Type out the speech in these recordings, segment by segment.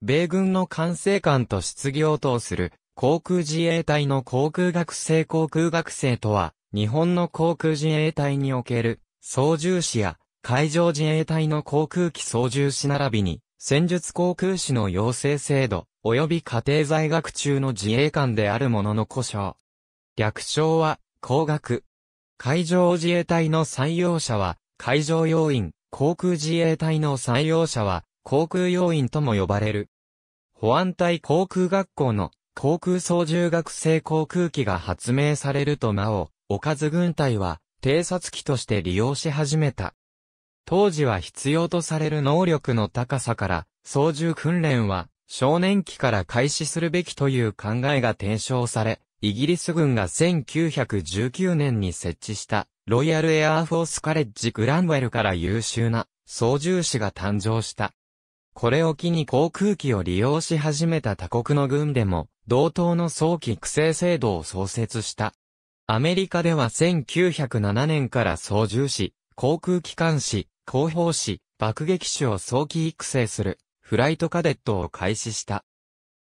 米軍の管制官と失業等する、航空自衛隊の航空学生航空学生とは、日本の航空自衛隊における、操縦士や、海上自衛隊の航空機操縦士並びに、戦術航空士の養成制度、及び家庭在学中の自衛官であるものの故障。略称は、工学。海上自衛隊の採用者は、海上要員、航空自衛隊の採用者は、航空要員とも呼ばれる。保安隊航空学校の航空操縦学生航空機が発明されるとなお、おかず軍隊は偵察機として利用し始めた。当時は必要とされる能力の高さから、操縦訓練は少年期から開始するべきという考えが提唱され、イギリス軍が1919年に設置したロイヤルエアーフォースカレッジグランウェルから優秀な操縦士が誕生した。これを機に航空機を利用し始めた他国の軍でも、同等の早期育成制度を創設した。アメリカでは1907年から操縦士、航空機関士、広報士、爆撃士を早期育成する、フライトカデットを開始した。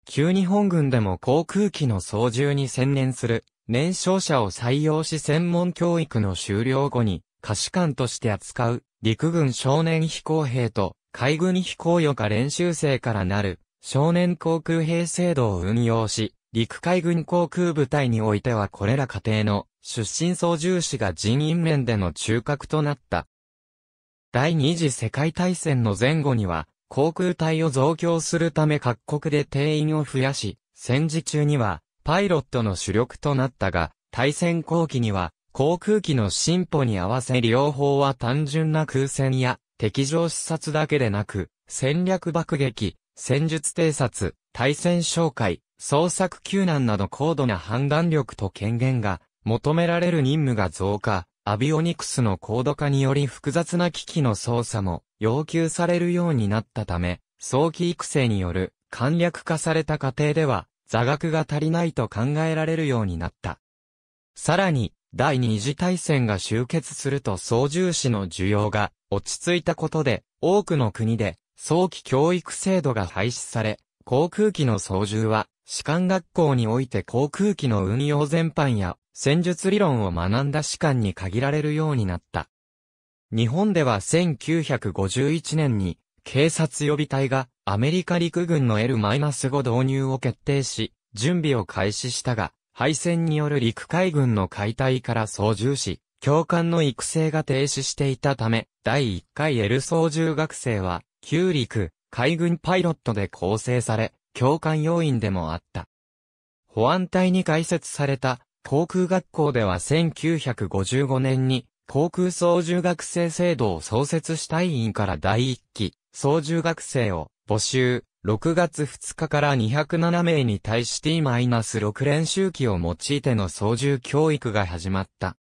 旧日本軍でも航空機の操縦に専念する、燃焼者を採用し専門教育の終了後に、可視官として扱う、陸軍少年飛行兵と、海軍飛行予科練習生からなる少年航空兵制度を運用し、陸海軍航空部隊においてはこれら家庭の出身操縦士が人員面での中核となった。第二次世界大戦の前後には、航空隊を増強するため各国で定員を増やし、戦時中には、パイロットの主力となったが、対戦後期には、航空機の進歩に合わせ両方は単純な空戦や敵情視察だけでなく、戦略爆撃、戦術偵察、対戦紹介、捜索救難など高度な判断力と権限が求められる任務が増加、アビオニクスの高度化により複雑な機器の操作も要求されるようになったため、早期育成による簡略化された過程では座学が足りないと考えられるようになった。さらに、第二次大戦が終結すると操縦士の需要が落ち着いたことで、多くの国で早期教育制度が廃止され、航空機の操縦は、士官学校において航空機の運用全般や戦術理論を学んだ士官に限られるようになった。日本では1951年に警察予備隊がアメリカ陸軍の L-5 導入を決定し、準備を開始したが、敗戦による陸海軍の解体から操縦士、教官の育成が停止していたため、第1回 L 操縦学生は、旧陸、海軍パイロットで構成され、教官要員でもあった。保安隊に開設された航空学校では1955年に航空操縦学生制度を創設した委員から第1期操縦学生を募集、6月2日から207名に対して T-6 練習機を用いての操縦教育が始まった。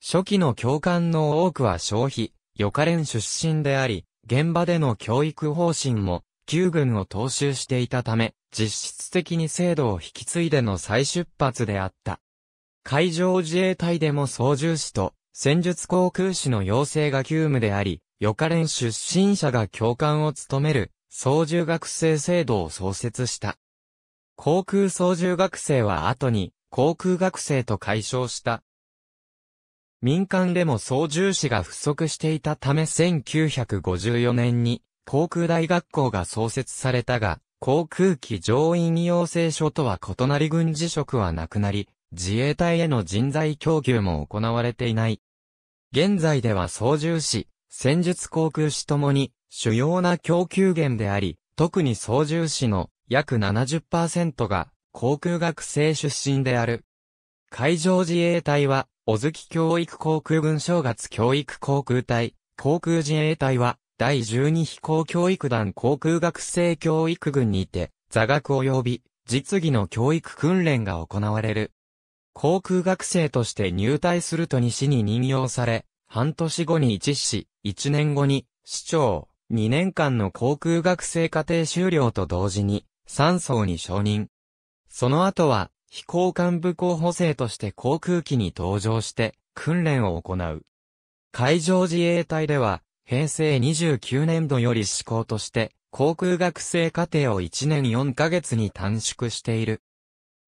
初期の教官の多くは消費、予科連出身であり、現場での教育方針も、旧軍を踏襲していたため、実質的に制度を引き継いでの再出発であった。海上自衛隊でも操縦士と戦術航空士の要請が急務であり、予科連出身者が教官を務める操縦学生制度を創設した。航空操縦学生は後に航空学生と解消した。民間でも操縦士が不足していたため1954年に航空大学校が創設されたが、航空機乗員養成所とは異なり軍事職はなくなり、自衛隊への人材供給も行われていない。現在では操縦士、戦術航空士ともに主要な供給源であり、特に操縦士の約70%が航空学生出身である。海上自衛隊は、小月教育航空軍正月教育航空隊、航空自衛隊は、第12飛行教育団航空学生教育軍にて、座学及び実技の教育訓練が行われる。航空学生として入隊すると西に任用され、半年後に一市、一年後に市長、2年間の航空学生課程修了と同時に、3層に承認。その後は、飛行幹部候補生として航空機に搭乗して、訓練を行う。海上自衛隊では、平成29年度より施行として、航空学生課程を1年4ヶ月に短縮している。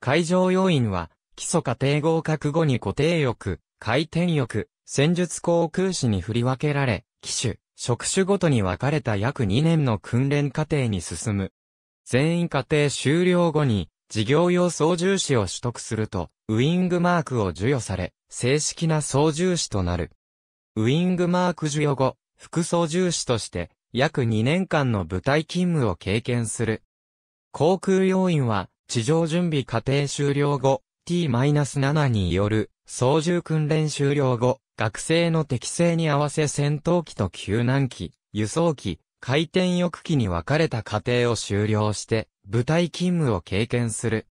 海上要員は、基礎課程合格後に固定翼、回転翼、戦術航空士に振り分けられ、機種、職種ごとに分かれた約2年の訓練過程に進む。全員課程終了後に、事業用操縦士を取得すると、ウィングマークを授与され、正式な操縦士となる。ウィングマーク授与後、副操縦士として、約2年間の部隊勤務を経験する。航空要員は、地上準備過程終了後、T-7 による操縦訓練終了後、学生の適性に合わせ戦闘機と救難機、輸送機、回転翼機に分かれた過程を終了して、部隊勤務を経験する。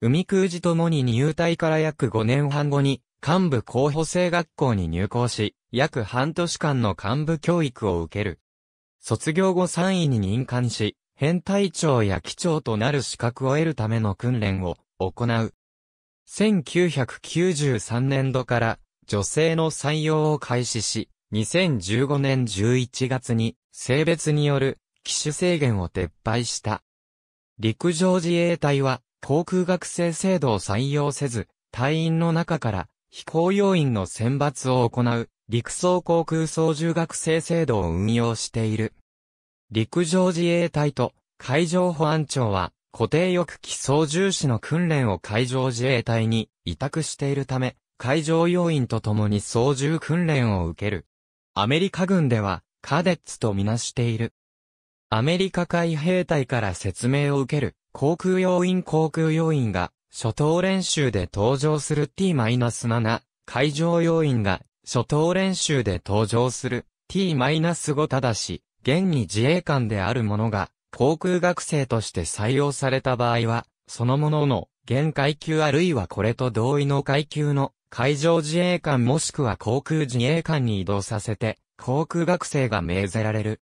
海空時ともに入隊から約5年半後に、幹部候補生学校に入校し、約半年間の幹部教育を受ける。卒業後3位に任官し、編隊長や機長となる資格を得るための訓練を行う。1993年度から女性の採用を開始し、2015年11月に性別による機種制限を撤廃した。陸上自衛隊は航空学生制度を採用せず、隊員の中から飛行要員の選抜を行う陸装航空操縦学生制度を運用している。陸上自衛隊と海上保安庁は固定翼機操縦士の訓練を海上自衛隊に委託しているため、海上要員と共に操縦訓練を受ける。アメリカ軍では、カデッツとみなしている。アメリカ海兵隊から説明を受ける、航空要員航空要員が、初等練習で登場する T-7、海上要員が、初等練習で登場する T-5 ただし、現に自衛官である者が、航空学生として採用された場合は、そのものの、現階級あるいはこれと同意の階級の海上自衛官もしくは航空自衛官に移動させて、航空学生が命ぜられる。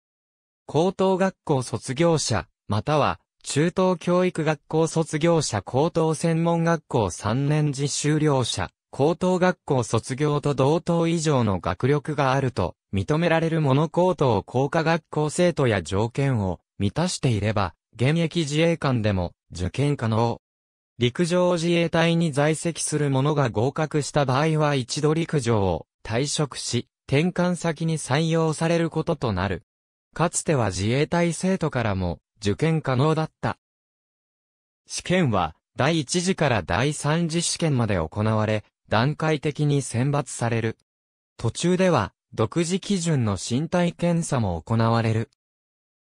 高等学校卒業者、または、中等教育学校卒業者高等専門学校3年次修了者、高等学校卒業と同等以上の学力があると、認められるモノ高等工科学校生徒や条件を満たしていれば、現役自衛官でも受験可能。陸上自衛隊に在籍する者が合格した場合は一度陸上を退職し、転換先に採用されることとなる。かつては自衛隊生徒からも受験可能だった。試験は第1次から第3次試験まで行われ、段階的に選抜される。途中では独自基準の身体検査も行われる。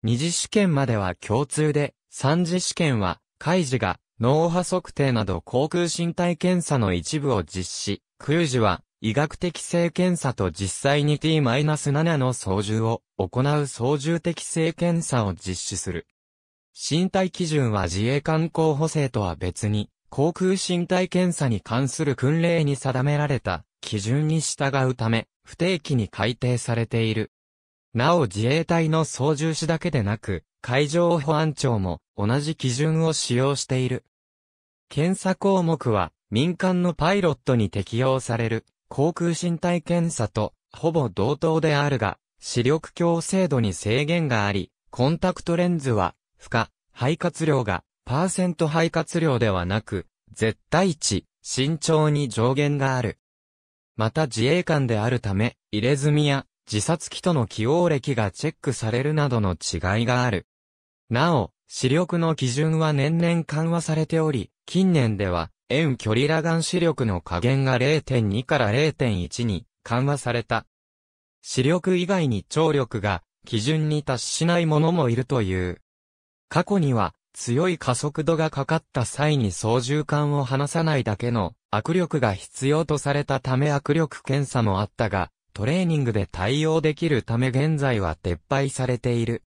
二次試験までは共通で、三次試験は、開示が脳波測定など航空身体検査の一部を実施。クルージは、医学的性検査と実際に T-7 の操縦を行う操縦的性検査を実施する。身体基準は自衛官候補生とは別に、航空身体検査に関する訓令に定められた基準に従うため、不定期に改定されている。なお自衛隊の操縦士だけでなく、海上保安庁も同じ基準を使用している。検査項目は、民間のパイロットに適用される、航空身体検査と、ほぼ同等であるが、視力強制度に制限があり、コンタクトレンズは、負荷、肺活量が、パーセント肺活量ではなく、絶対値、慎重に上限がある。また自衛官であるため、入れ墨や自殺機との起用歴がチェックされるなどの違いがある。なお、視力の基準は年々緩和されており、近年では、遠距離裸眼視力の加減が0.2から0.1に緩和された。視力以外に聴力が基準に達しないものもいるという。過去には強い加速度がかかった際に操縦桿を離さないだけの握力が必要とされたため握力検査もあったが、トレーニングで対応できるため現在は撤廃されている。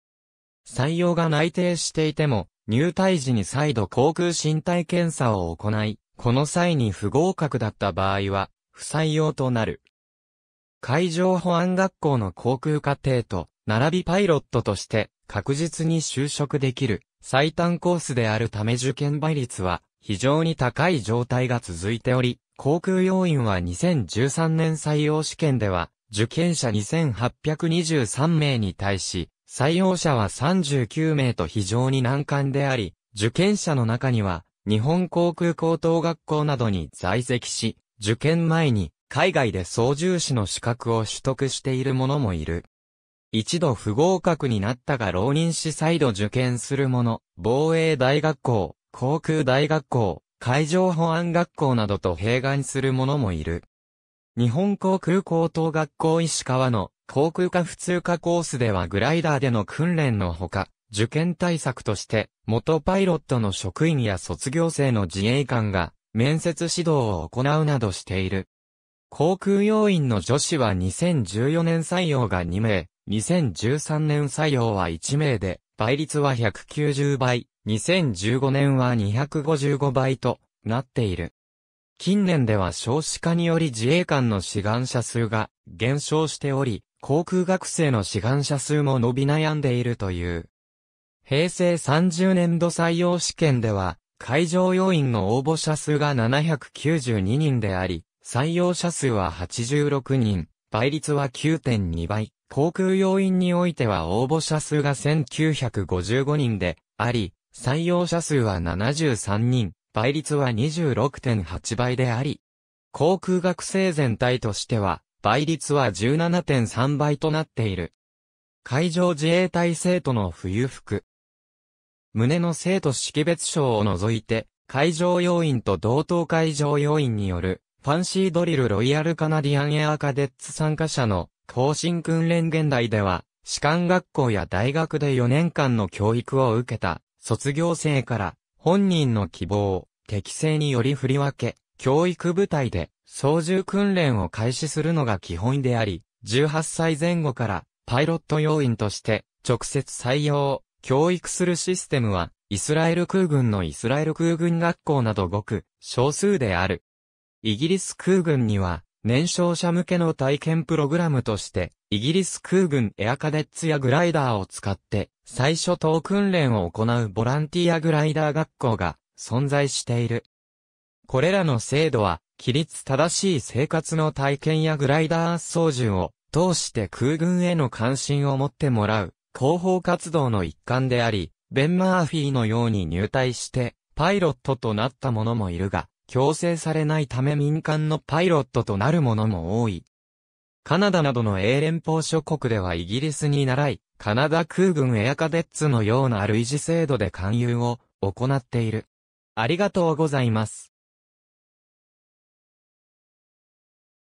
採用が内定していても、入隊時に再度航空身体検査を行い、この際に不合格だった場合は、不採用となる。海上保安学校の航空課程と、並びパイロットとして確実に就職できる最短コースであるため受験倍率は非常に高い状態が続いており、航空要員は2013年採用試験では受験者2823名に対し採用者は39名と非常に難関であり、受験者の中には、日本航空高等学校などに在籍し、受験前に海外で操縦士の資格を取得している者もいる。一度不合格になったが浪人し再度受験する者、防衛大学校、航空大学校、海上保安学校などと併願する者もいる。日本航空高等学校石川の航空科普通科コースではグライダーでの訓練のほか、受験対策として、元パイロットの職員や卒業生の自衛官が、面接指導を行うなどしている。航空要員の女子は2014年採用が2名、2013年採用は1名で、倍率は190倍、2015年は255倍となっている。近年では少子化により自衛官の志願者数が減少しており、航空学生の志願者数も伸び悩んでいるという。平成30年度採用試験では、会場要員の応募者数が792人であり、採用者数は86人、倍率は9.2倍。航空要員においては応募者数が1955人であり、採用者数は73人、倍率は26.8倍であり、航空学生全体としては、倍率は17.3倍となっている。海上自衛隊生徒の冬服。胸の生徒識別賞を除いて、海上要員と同等海上要員による、ファンシードリルロイヤルカナディアンエアカデッツ参加者の、更新訓練現代では、士官学校や大学で4年間の教育を受けた、卒業生から、本人の希望、を、適正により振り分け、教育部隊で、操縦訓練を開始するのが基本であり、18歳前後からパイロット要員として直接採用、教育するシステムは、イスラエル空軍のイスラエル空軍学校などごく少数である。イギリス空軍には、年少者向けの体験プログラムとして、イギリス空軍エアカデッツやグライダーを使って、最初等訓練を行うボランティアグライダー学校が存在している。これらの制度は、規律正しい生活の体験やグライダー操縦を通して空軍への関心を持ってもらう広報活動の一環であり、ベン・マーフィーのように入隊してパイロットとなった者もいるが、強制されないため民間のパイロットとなる者も多い。カナダなどの英連邦諸国ではイギリスに習い、カナダ空軍エアカデッツのような類似制度で勧誘を行っている。ありがとうございます。